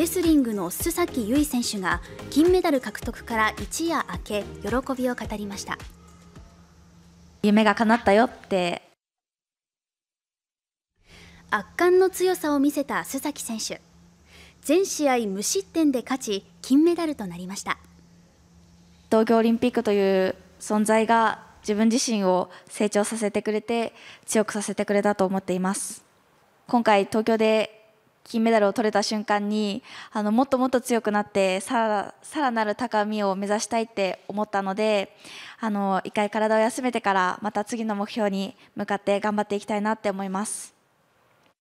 レスリングの須崎優衣選手が金メダル獲得から一夜明け喜びを語りました夢が叶ったよって圧巻の強さを見せた須崎選手全試合無失点で勝ち金メダルとなりました東京オリンピックという存在が自分自身を成長させてくれて強くさせてくれたと思っています今回東京で金メダルを取れた瞬間にあのもっともっと強くなってさらさらなる高みを目指したいって思ったのであの一回体を休めてからまた次の目標に向かって頑張っていきたいなって思います。